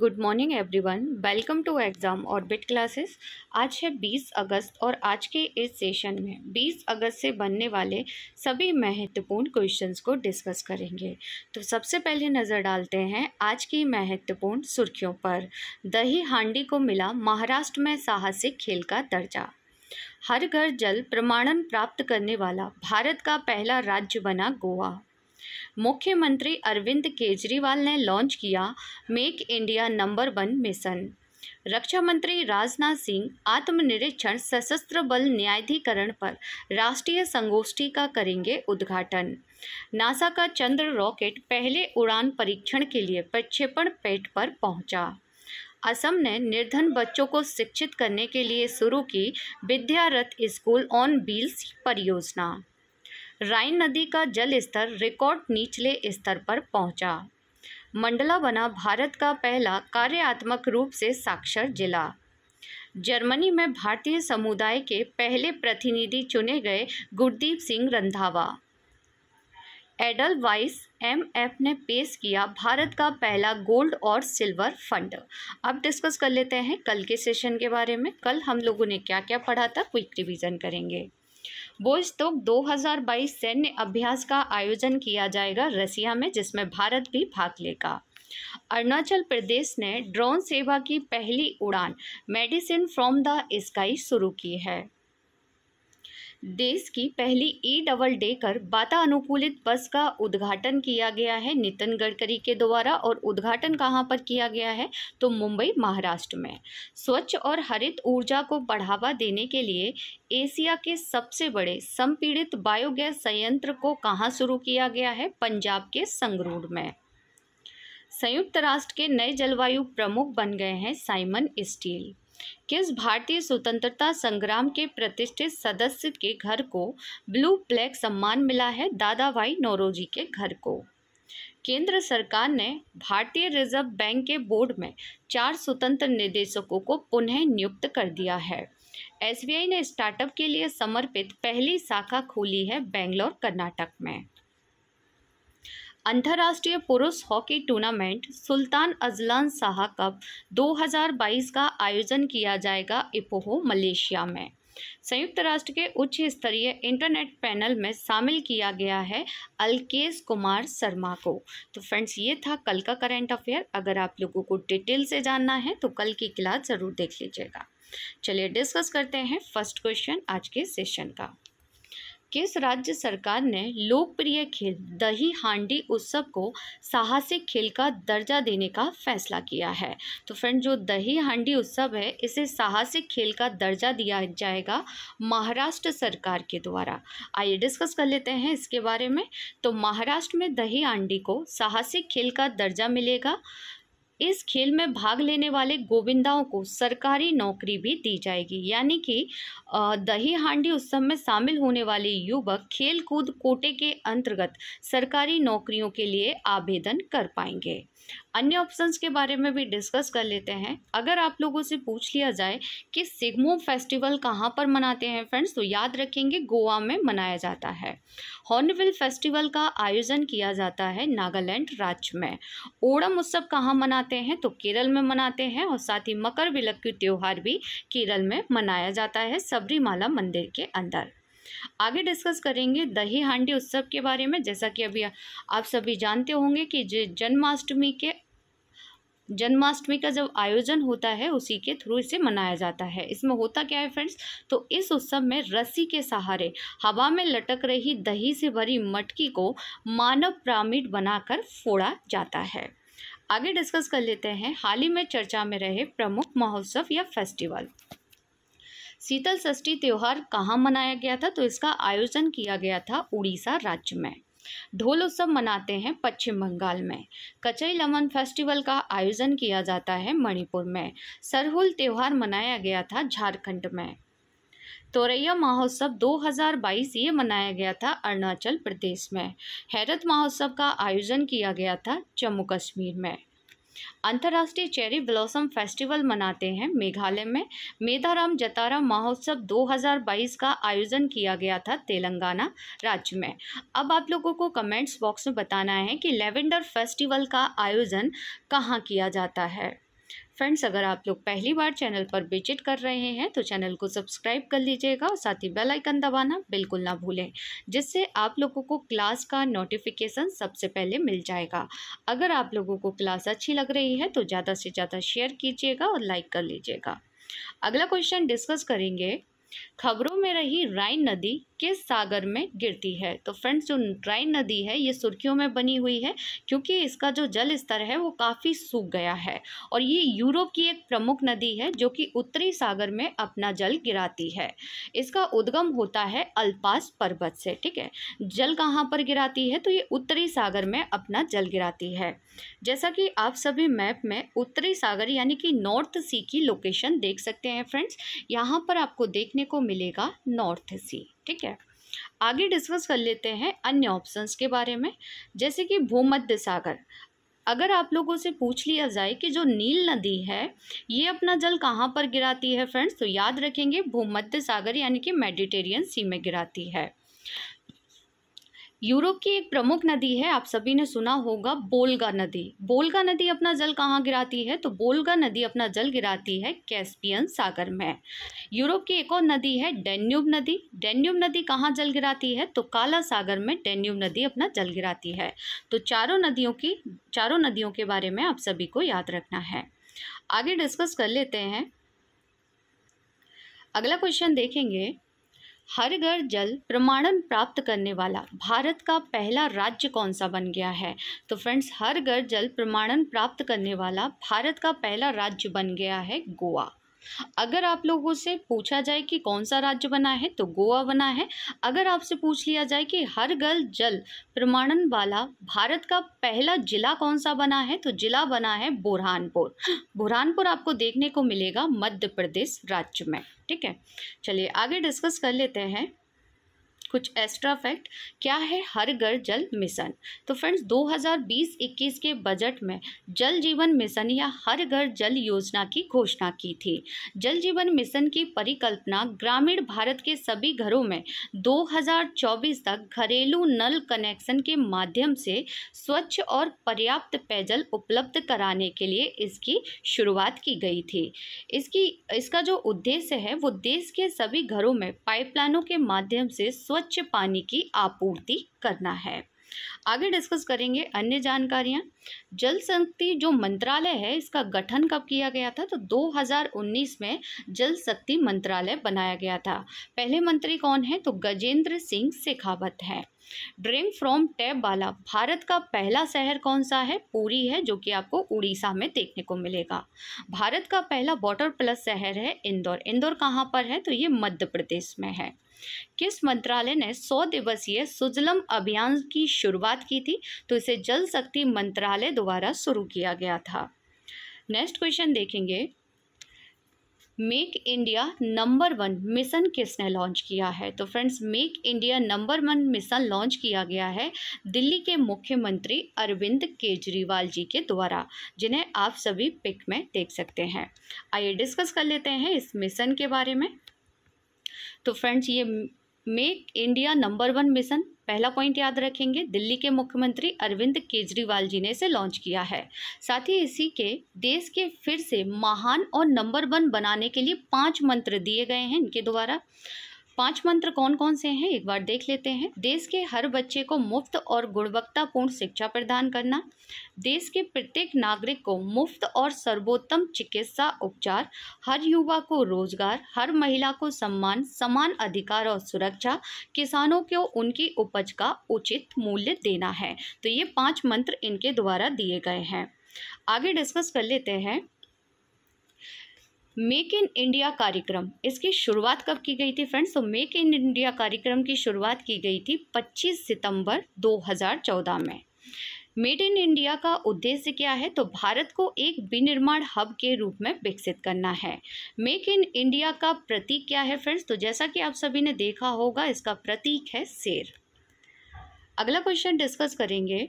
Good morning everyone welcome to exam orbit classes आज है 20 अगस्त और आज के इस सेशन में 20 अगस्त से बनने वाले सभी महत्वपूर्ण क्वेश्चंस को डिस्कस करेंगे तो सबसे पहले नज़र डालते हैं आज की महत्वपूर्ण सुर्खियों पर दही हांडी को मिला महाराष्ट्र में साहसिक खेल का दर्जा हर घर जल प्रमाणन प्राप्त करने वाला भारत का पहला राज्य बना गोवा मुख्यमंत्री अरविंद केजरीवाल ने लॉन्च किया make India number one mission रक्षा मंत्री राजनाथ सिंह आत्मनिरीक्षण सशस्त्र बल न्यायाधिकरण पर राष्ट्रीय संगोष्ठी का करेंगे उद्घाटन नासा का चंद्र रॉकेट पहले उड़ान परीक्षण के लिए प्रक्षेपण पेट पर पहुंचा असम ने निर्धन बच्चों को शिक्षित करने के लिए शुरू की विद्यारथ स्कूल ऑन व्हील्स परियोजना राइन नदी का जल स्तर रिकॉर्ड निचले स्तर पर पहुंचा। मंडला बना भारत का पहला कार्यात्मक रूप से साक्षर जिला जर्मनी में भारतीय समुदाय के पहले प्रतिनिधि चुने गए गुरदीप सिंह रंधावा एडल वाइस एम एफ ने पेश किया भारत का पहला गोल्ड और सिल्वर फंड अब डिस्कस कर लेते हैं कल के सेशन के बारे में कल हम लोगों ने क्या क्या पढ़ा था क्विक रिवीजन करेंगे बोस्तोक 2022 सैन्य अभ्यास का आयोजन किया जाएगा रसिया में जिसमें भारत भी भाग लेगा अरुणाचल प्रदेश ने ड्रोन सेवा की पहली उड़ान मेडिसिन फ्रॉम द स्काई शुरू की है देश की पहली ई डबल डेकर बाता अनुकूलित बस का उद्घाटन किया गया है नितिन गडकरी के द्वारा और उद्घाटन कहाँ पर किया गया है तो मुंबई महाराष्ट्र में स्वच्छ और हरित ऊर्जा को बढ़ावा देने के लिए एशिया के सबसे बड़े संपीड़ित बायोगैस संयंत्र को कहाँ शुरू किया गया है पंजाब के संगरूर में संयुक्त राष्ट्र के नए जलवायु प्रमुख बन गए हैं साइमन स्टील किस भारतीय स्वतंत्रता संग्राम के प्रतिष्ठित सदस्य के घर को ब्लू प्लेग सम्मान मिला है दादा भाई नौरोजी के घर को केंद्र सरकार ने भारतीय रिजर्व बैंक के बोर्ड में चार स्वतंत्र निदेशकों को पुनः नियुक्त कर दिया है एसबीआई ने स्टार्टअप के लिए समर्पित पहली शाखा खोली है बेंगलोर कर्नाटक में अंतर्राष्ट्रीय पुरुष hockey tournament Sultan Azlan Shah cup 2022 का आयोजन किया जाएगा इपोहो मलेशिया में संयुक्त राष्ट्र के उच्च स्तरीय इंटरनेट पैनल में शामिल किया गया है अलकेश कुमार शर्मा को तो फ्रेंड्स ये था कल का करंट अफेयर अगर आप लोगों को डिटेल से जानना है तो कल की क्लास ज़रूर देख लीजिएगा चलिए डिस्कस करते हैं फर्स्ट क्वेश्चन आज के सेशन का किस राज्य सरकार ने लोकप्रिय खेल दही हांडी उत्सव को साहसिक खेल का दर्जा देने का फैसला किया है तो फ्रेंड जो दही हांडी उत्सव है इसे साहसिक खेल का दर्जा दिया जाएगा महाराष्ट्र सरकार के द्वारा आइए डिस्कस कर लेते हैं इसके बारे में तो महाराष्ट्र में दही हांडी को साहसिक खेल का दर्जा मिलेगा इस खेल में भाग लेने वाले गोविंदाओं को सरकारी नौकरी भी दी जाएगी यानी कि दही हांडी उत्सव में शामिल होने वाले युवक खेलकूद कोटे के अंतर्गत सरकारी नौकरियों के लिए आवेदन कर पाएंगे अन्य ऑप्शंस के बारे में भी डिस्कस कर लेते हैं अगर आप लोगों से पूछ लिया जाए कि सिग्मो फेस्टिवल कहाँ पर मनाते हैं फ्रेंड्स तो याद रखेंगे गोवा में मनाया जाता है हॉर्नविल फेस्टिवल का आयोजन किया जाता है नागालैंड राज्य में ओणम उत्सव कहाँ मनाते हैं तो केरल में मनाते हैं और साथ ही मकर विलक की त्यौहार भी केरल में मनाया जाता है सबरीमाला मंदिर के अंदर आगे डिस्कस करेंगे दही हांडी उत्सव के बारे में जैसा कि अभी आप सभी जानते होंगे कि जन्माष्टमी के जन्माष्टमी का जब आयोजन होता है उसी के थ्रू इसे मनाया जाता है इसमें होता क्या है फ्रेंड्स तो इस उत्सव में रस्सी के सहारे हवा में लटक रही दही से भरी मटकी को मानव पिरामिड बनाकर फोड़ा जाता है आगे डिस्कस कर लेते हैं हाल ही में चर्चा में रहे प्रमुख महोत्सव या फेस्टिवल शीतल षष्ठी त्यौहार कहाँ मनाया गया था तो इसका आयोजन किया गया था उड़ीसा राज्य में ढोल उत्सव मनाते हैं पश्चिम बंगाल में कचई लमन फेस्टिवल का आयोजन किया जाता है मणिपुर में सरहुल त्यौहार मनाया गया था झारखंड में तोरैया महोत्सव 2022 ये मनाया गया था अरुणाचल प्रदेश में हैरत महोत्सव का आयोजन किया गया था जम्मू कश्मीर में अंतर्राष्ट्रीय चेरी ब्लॉसम फेस्टिवल मनाते हैं मेघालय में मेधाराम जतारा महोत्सव 2022 का आयोजन किया गया था तेलंगाना राज्य में अब आप लोगों को कमेंट्स बॉक्स में बताना है कि लेवेंडर फेस्टिवल का आयोजन कहाँ किया जाता है फ्रेंड्स अगर आप लोग पहली बार चैनल पर विजिट कर रहे हैं तो चैनल को सब्सक्राइब कर लीजिएगा और साथ ही बेल आइकन दबाना बिल्कुल ना भूलें जिससे आप लोगों को क्लास का नोटिफिकेशन सबसे पहले मिल जाएगा अगर आप लोगों को क्लास अच्छी लग रही है तो ज़्यादा से ज़्यादा शेयर कीजिएगा और लाइक कर लीजिएगा अगला क्वेश्चन डिस्कस करेंगे खबरों में रही राइन नदी किस सागर में गिरती है तो फ्रेंड्स जो ड्राई नदी है ये सुर्खियों में बनी हुई है क्योंकि इसका जो जल स्तर है वो काफ़ी सूख गया है और ये यूरोप की एक प्रमुख नदी है जो कि उत्तरी सागर में अपना जल गिराती है इसका उद्गम होता है अल्पास पर्वत से ठीक है जल कहाँ पर गिराती है तो ये उत्तरी सागर में अपना जल गिराती है जैसा कि आप सभी मैप में उत्तरी सागर यानी कि नॉर्थ सी की लोकेशन देख सकते हैं फ्रेंड्स यहाँ पर आपको देखने को मिलेगा नॉर्थ सी ठीक है आगे डिस्कस कर लेते हैं अन्य ऑप्शंस के बारे में जैसे कि भूमध्य सागर अगर आप लोगों से पूछ लिया जाए कि जो नील नदी है ये अपना जल कहाँ पर गिराती है फ्रेंड्स तो याद रखेंगे भूमध्य सागर यानी कि मेडिटेरियन सी में गिराती है यूरोप की एक प्रमुख नदी है आप सभी ने सुना होगा बोलगा नदी बोलगा नदी अपना जल कहाँ गिराती है तो बोलगा नदी अपना जल गिराती है कैस्पियन सागर में यूरोप की एक और नदी है डेन्यूब नदी डेन्यूब नदी कहाँ जल गिराती है तो काला सागर में डेन्यूब नदी अपना जल गिराती है तो चारों नदियों की चारों नदियों के बारे में आप सभी को याद रखना है आगे डिस्कस कर लेते हैं अगला क्वेश्चन देखेंगे हर घर जल प्रमाणन प्राप्त करने वाला भारत का पहला राज्य कौन सा बन गया है तो फ्रेंड्स हर घर जल प्रमाणन प्राप्त करने वाला भारत का पहला राज्य बन गया है गोवा अगर आप लोगों से पूछा जाए कि कौन सा राज्य बना है तो गोवा बना है अगर आपसे पूछ लिया जाए कि हर गल जल प्रमाणन वाला भारत का पहला जिला कौन सा बना है तो जिला बना है बुरहानपुर बुरहानपुर आपको देखने को मिलेगा मध्य प्रदेश राज्य में ठीक है चलिए आगे डिस्कस कर लेते हैं कुछ एक्स्ट्रा फैक्ट क्या है हर घर जल मिशन तो फ्रेंड्स 2020-21 के बजट में जल जीवन मिशन या हर घर जल योजना की घोषणा की थी जल जीवन मिशन की परिकल्पना ग्रामीण भारत के सभी घरों में 2024 तक घरेलू नल कनेक्शन के माध्यम से स्वच्छ और पर्याप्त पेयजल उपलब्ध कराने के लिए इसकी शुरुआत की गई थी इसकी इसका जो उद्देश्य है वो देश के सभी घरों में पाइपलाइनों के माध्यम से स्वच्छ स्वच्छ पानी की आपूर्ति करना है आगे डिस्कस करेंगे अन्य जानकारियां जल शक्ति जो मंत्रालय है इसका गठन कब किया गया था तो 2019 में जल शक्ति मंत्रालय बनाया गया था पहले मंत्री कौन है तो गजेंद्र सिंह शेखावत हैं ड्रिंक फ्रॉम टैप वाला भारत का पहला शहर कौन सा है पूरी है जो कि आपको उड़ीसा में देखने को मिलेगा भारत का पहला वाटर प्लस शहर है इंदौर इंदौर कहाँ पर है तो ये मध्य प्रदेश में है किस मंत्रालय ने 100 दिवसीय सुजलम अभियान की शुरुआत की थी तो इसे जल शक्ति मंत्रालय द्वारा शुरू किया गया था नेक्स्ट क्वेश्चन देखेंगे make India number one mission किसने लॉन्च किया है तो friends make India number one mission launch किया गया है दिल्ली के मुख्यमंत्री अरविंद केजरीवाल जी के द्वारा जिन्हें आप सभी पिक में देख सकते हैं आइए डिस्कस कर लेते हैं इस मिशन के बारे में तो फ्रेंड्स ये make India number one mission पहला पॉइंट याद रखेंगे दिल्ली के मुख्यमंत्री अरविंद केजरीवाल जी ने इसे लॉन्च किया है साथ ही इसी के देश के फिर से महान और नंबर वन बनाने के लिए पांच मंत्र दिए गए हैं इनके द्वारा पांच मंत्र कौन कौन से हैं एक बार देख लेते हैं देश के हर बच्चे को मुफ्त और गुणवत्तापूर्ण शिक्षा प्रदान करना देश के प्रत्येक नागरिक को मुफ्त और सर्वोत्तम चिकित्सा उपचार हर युवा को रोजगार हर महिला को सम्मान समान अधिकार और सुरक्षा किसानों को उनकी उपज का उचित मूल्य देना है तो ये पांच मंत्र इनके द्वारा दिए गए हैं आगे डिस्कस कर लेते हैं मेक इन इंडिया कार्यक्रम इसकी शुरुआत कब की गई थी फ्रेंड्स तो मेक इन इंडिया कार्यक्रम की शुरुआत की गई थी 25 सितंबर 2014 में मेड इन इंडिया का उद्देश्य क्या है तो भारत को एक विनिर्माण हब के रूप में विकसित करना है मेक इन इंडिया का प्रतीक क्या है फ्रेंड्स तो जैसा कि आप सभी ने देखा होगा इसका प्रतीक है शेर अगला क्वेश्चन डिस्कस करेंगे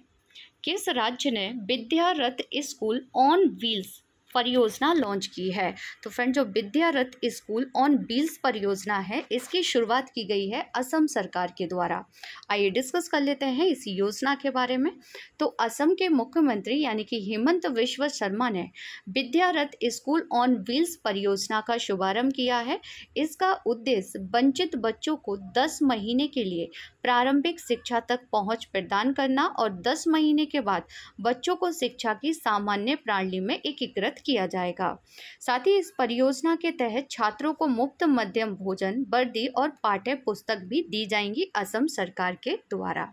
किस राज्य ने विद्यारत स्कूल ऑन व्हील्स परियोजना लॉन्च की है तो फ्रेंड जो विद्यारथ स्कूल ऑन बील्स परियोजना है इसकी शुरुआत की गई है असम सरकार के द्वारा आइए डिस्कस कर लेते हैं इस योजना के बारे में तो असम के मुख्यमंत्री यानी कि हेमंत विश्व शर्मा ने विद्यारथ स्कूल ऑन व्हील्स परियोजना का शुभारंभ किया है इसका उद्देश्य वंचित बच्चों को दस महीने के लिए प्रारंभिक शिक्षा तक पहुंच प्रदान करना और 10 महीने के बाद बच्चों को शिक्षा की सामान्य प्रणाली में एकीकृत किया जाएगा साथ ही इस परियोजना के तहत छात्रों को मुफ्त मध्यम भोजन वर्दी और पाठ्य पुस्तक भी दी जाएंगी असम सरकार के द्वारा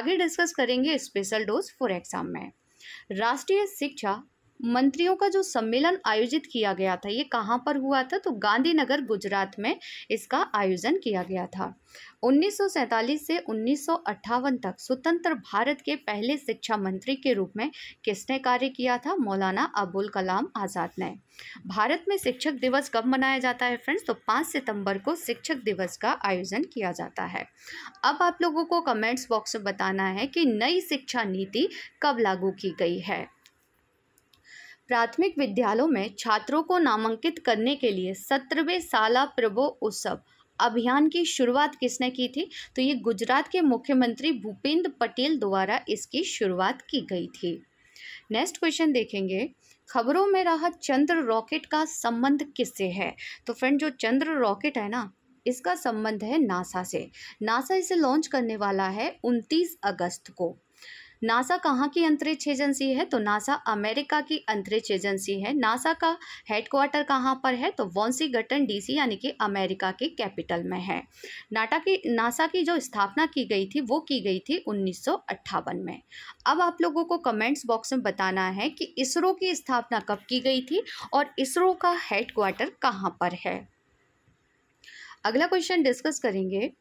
आगे डिस्कस करेंगे स्पेशल डोज फॉर एग्जाम में राष्ट्रीय शिक्षा मंत्रियों का जो सम्मेलन आयोजित किया गया था ये कहाँ पर हुआ था तो गांधीनगर गुजरात में इसका आयोजन किया गया था 1947 से उन्नीस तक स्वतंत्र भारत के पहले शिक्षा मंत्री के रूप में किसने कार्य किया था मौलाना अबुल कलाम आज़ाद ने भारत में शिक्षक दिवस कब मनाया जाता है फ्रेंड्स तो 5 सितंबर को शिक्षक दिवस का आयोजन किया जाता है अब आप लोगों को कमेंट्स बॉक्स में बताना है कि नई शिक्षा नीति कब लागू की गई है प्राथमिक विद्यालयों में छात्रों को नामांकित करने के लिए सत्रहवें साला प्रभो उत्सव अभियान की शुरुआत किसने की थी तो ये गुजरात के मुख्यमंत्री भूपेंद्र पटेल द्वारा इसकी शुरुआत की गई थी नेक्स्ट क्वेश्चन देखेंगे खबरों में रहा चंद्र रॉकेट का संबंध किससे है तो फ्रेंड जो चंद्र रॉकेट है ना इसका संबंध है नासा से नासा इसे लॉन्च करने वाला है 29 अगस्त को नासा कहाँ की अंतरिक्ष एजेंसी है तो नासा अमेरिका की अंतरिक्ष एजेंसी है नासा का हेडक्वार्टर कहाँ पर है तो वॉन्सी गटन डीसी यानी कि अमेरिका के कैपिटल में है नाटा की नासा की जो स्थापना की गई थी वो की गई थी उन्नीस में अब आप लोगों को कमेंट्स बॉक्स में बताना है कि इसरो की स्थापना कब की गई थी और इसरो का हेडक्वार्टर कहाँ पर है अगला क्वेश्चन डिस्कस करेंगे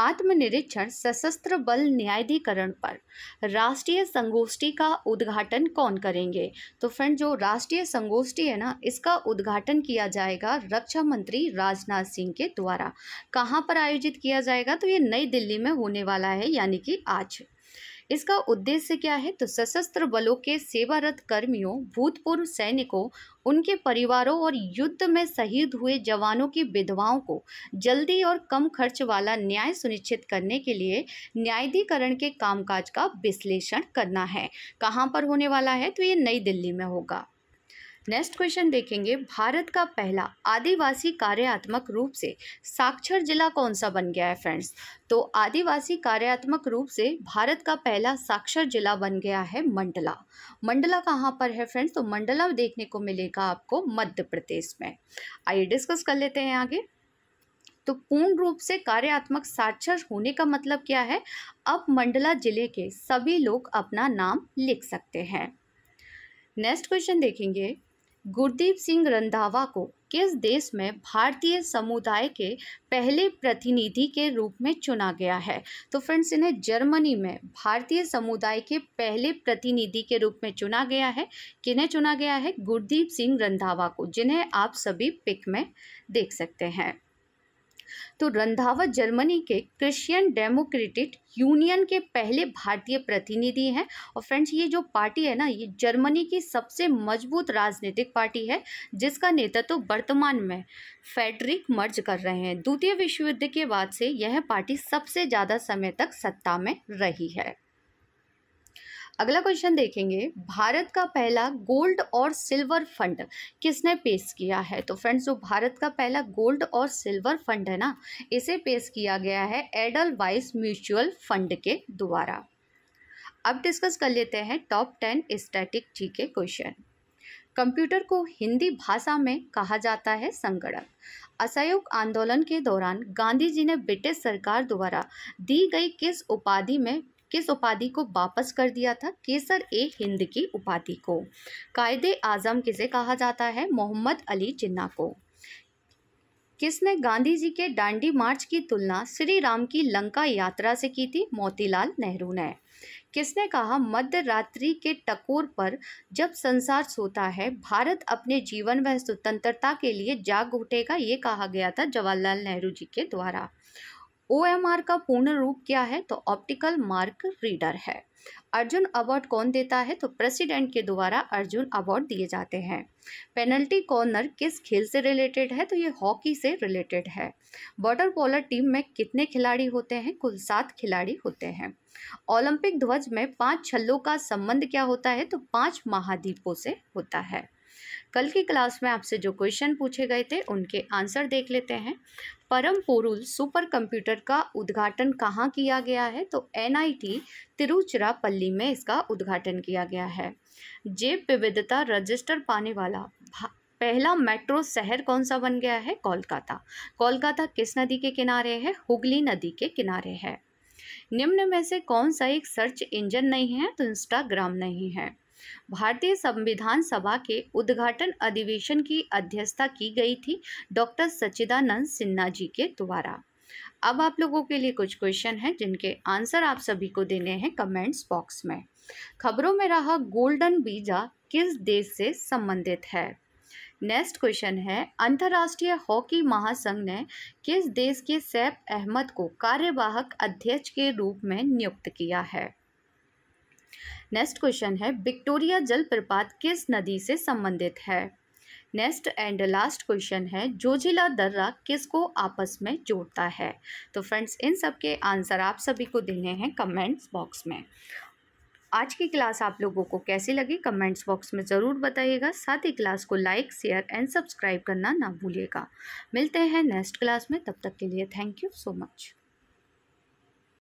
आत्मनिरीक्षण सशस्त्र बल न्यायाधिकरण पर राष्ट्रीय संगोष्ठी का उद्घाटन कौन करेंगे तो फ्रेंड जो राष्ट्रीय संगोष्ठी है ना इसका उद्घाटन किया जाएगा रक्षा मंत्री राजनाथ सिंह के द्वारा कहाँ पर आयोजित किया जाएगा तो ये नई दिल्ली में होने वाला है यानी कि आज इसका उद्देश्य क्या है तो सशस्त्र बलों के सेवारत कर्मियों भूतपूर्व सैनिकों उनके परिवारों और युद्ध में शहीद हुए जवानों की विधवाओं को जल्दी और कम खर्च वाला न्याय सुनिश्चित करने के लिए न्यायाधिकरण के कामकाज का विश्लेषण करना है कहाँ पर होने वाला है तो ये नई दिल्ली में होगा नेक्स्ट क्वेश्चन देखेंगे भारत का पहला आदिवासी कार्यात्मक रूप से साक्षर जिला कौन सा बन गया है फ्रेंड्स तो आदिवासी कार्यात्मक रूप से भारत का पहला साक्षर जिला बन गया है मंडला मंडला कहाँ पर है फ्रेंड्स तो मंडला देखने को मिलेगा आपको मध्य प्रदेश में आइए डिस्कस कर लेते हैं आगे तो पूर्ण रूप से कार्यात्मक साक्षर होने का मतलब क्या है अब मंडला जिले के सभी लोग अपना नाम लिख सकते हैं नेक्स्ट क्वेश्चन देखेंगे गुरदीप सिंह रंधावा को किस देश में भारतीय समुदाय के पहले प्रतिनिधि के रूप में चुना गया है तो फ्रेंड्स इन्हें जर्मनी में भारतीय समुदाय के पहले प्रतिनिधि के रूप में चुना गया है किन्हें चुना गया है गुरदीप सिंह रंधावा को जिन्हें आप सभी पिक में देख सकते हैं तो रंधावा जर्मनी के क्रिश्चियन डेमोक्रेटिक यूनियन के पहले भारतीय प्रतिनिधि हैं और फ्रेंड्स ये जो पार्टी है ना ये जर्मनी की सबसे मजबूत राजनीतिक पार्टी है जिसका नेतृत्व तो वर्तमान में फेडरिक मर्ज कर रहे हैं द्वितीय विश्व युद्ध के बाद से यह पार्टी सबसे ज़्यादा समय तक सत्ता में रही है अगला क्वेश्चन देखेंगे भारत का पहला गोल्ड और सिल्वर फंड किसने पेश किया है तो फ्रेंड्स जो भारत का पहला गोल्ड और सिल्वर फंड है ना इसे पेश किया गया है एडल वाइस म्यूचुअल फंड के द्वारा अब डिस्कस कर लेते हैं टॉप टेन स्टैटिक जी के क्वेश्चन कंप्यूटर को हिंदी भाषा में कहा जाता है संगणक असहयोग आंदोलन के दौरान गांधी जी ने ब्रिटिश सरकार द्वारा दी गई किस उपाधि में किस उपाधि को वापस कर दिया था केसर ए हिंद की उपाधि को कायदे आजम किसे कहा जाता है मोहम्मद अली जिन्ना को किसने गांधी जी के डांडी मार्च की तुलना श्री राम की लंका यात्रा से की थी मोतीलाल नेहरू ने किसने कहा मध्य रात्रि के टकोर पर जब संसार सोता है भारत अपने जीवन व स्वतंत्रता के लिए जाग उठेगा ये कहा गया था जवाहरलाल नेहरू जी के द्वारा ओ का पूर्ण रूप क्या है तो ऑप्टिकल मार्क रीडर है अर्जुन अवार्ड कौन देता है तो प्रेसिडेंट के द्वारा अर्जुन अवार्ड दिए जाते हैं पेनल्टी कॉर्नर किस खेल से रिलेटेड है तो ये हॉकी से रिलेटेड है बॉर्डर बॉलर टीम में कितने खिलाड़ी होते हैं कुल सात खिलाड़ी होते हैं ओलंपिक ध्वज में पांच छल्लों का संबंध क्या होता है तो पांच महाद्वीपों से होता है कल की क्लास में आपसे जो क्वेश्चन पूछे गए थे उनके आंसर देख लेते हैं परम पोरुल सुपर कंप्यूटर का उद्घाटन कहाँ किया गया है तो एनआईटी तिरुचिरापल्ली में इसका उद्घाटन किया गया है जेब विविधता रजिस्टर पाने वाला पहला मेट्रो शहर कौन सा बन गया है कोलकाता कोलकाता किस नदी के किनारे है हुगली नदी के किनारे है निम्न में से कौन सा एक सर्च इंजन नहीं है तो इंस्टाग्राम नहीं है भारतीय संविधान सभा के उद्घाटन अधिवेशन की अध्यक्षता की गई थी डॉक्टर सच्चिदानंद सिन्हा जी के द्वारा अब आप लोगों के लिए कुछ क्वेश्चन हैं जिनके आंसर आप सभी को देने हैं कमेंट्स बॉक्स में खबरों में रहा गोल्डन बीजा किस देश से संबंधित है नेक्स्ट क्वेश्चन है अंतर्राष्ट्रीय हॉकी महासंघ ने किस देश के सैफ अहमद को कार्यवाहक अध्यक्ष के रूप में नियुक्त किया है नेक्स्ट क्वेश्चन है विक्टोरिया जलप्रपात किस नदी से संबंधित है नेक्स्ट एंड लास्ट क्वेश्चन है जोजिला दर्रा किसको आपस में जोड़ता है तो फ्रेंड्स इन सब के आंसर आप सभी को देने हैं कमेंट्स बॉक्स में आज की क्लास आप लोगों को कैसी लगी कमेंट्स बॉक्स में ज़रूर बताइएगा साथ ही क्लास को लाइक शेयर एंड सब्सक्राइब करना ना भूलिएगा मिलते हैं नेक्स्ट क्लास में तब तक के लिए थैंक यू सो मच